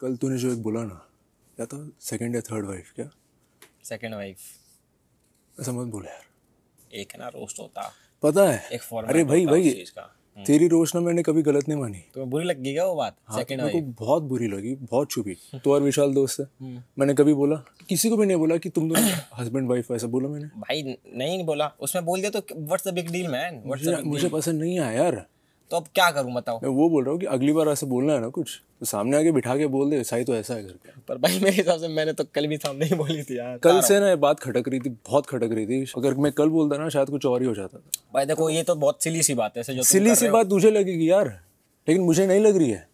कल तूने जो एक बोला ना या तो सेकंड या थर्ड वाइफ क्या सेकंड वाइफ ऐसा मत बोले यार एक ना रोस्ट होता पता है एक अरे भाई भाई हम्म। तेरी रोश ना मैंने कभी गलत नहीं मानी तुम्हें बुरी लगी क्या वो बात हाँ, तो बहुत बुरी लगी बहुत छुपी तो और विशाल दोस्त है हम्म। मैंने कभी बोला किसी को भी नहीं बोला कि तुम दोनों हस्बैंड वाइफ ऐसा बोला मैंने भाई नहीं बोला उसमें बोल दिया तो what's the big deal man मुझे पसंद नहीं आया यार तो अब क्या करूँ बताओ मैं वो बोल रहा हूँ कि अगली बार ऐसे बोलना है ना कुछ तो सामने आके बिठा के बोल दे सही तो ऐसा है करके पर भाई मेरे हिसाब से मैंने तो कल भी सामने ही बोली थी यार कल से ना ये बात खटक रही थी बहुत खटक रही थी अगर मैं कल बोलता ना शायद कुछ और ही हो जाता भाई देखो ये तो बहुत सिली सी बात है सिली सी बात तुझे लगेगी यार लेकिन मुझे नहीं लग रही है